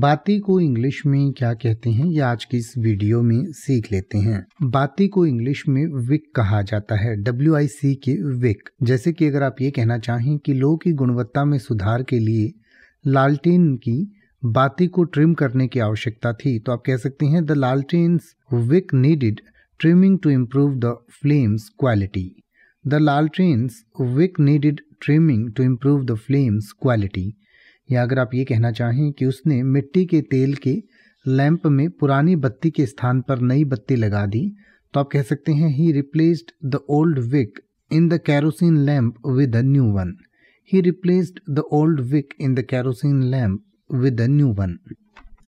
बाती को इंग्लिश में क्या कहते हैं ये आज की इस वीडियो में सीख लेते हैं बाती को इंग्लिश में विक कहा जाता है डब्ल्यू आई सी के विक जैसे कि अगर आप ये कहना चाहें कि लोगों की गुणवत्ता में सुधार के लिए लालटेन की बाती को ट्रिम करने की आवश्यकता थी तो आप कह सकते हैं the lantern wick needed trimming to improve the flame's quality the lantern's wick needed trimming to improve the flame's quality या अगर आप ये कहना चाहें कि उसने मिट्टी के तेल के लैंप में पुरानी बत्ती के स्थान पर नई बत्ती लगा दी तो आप कह सकते हैं he replaced the old wick in the kerosene lamp with a new one he replaced the old wick in the kerosene lamp with a new one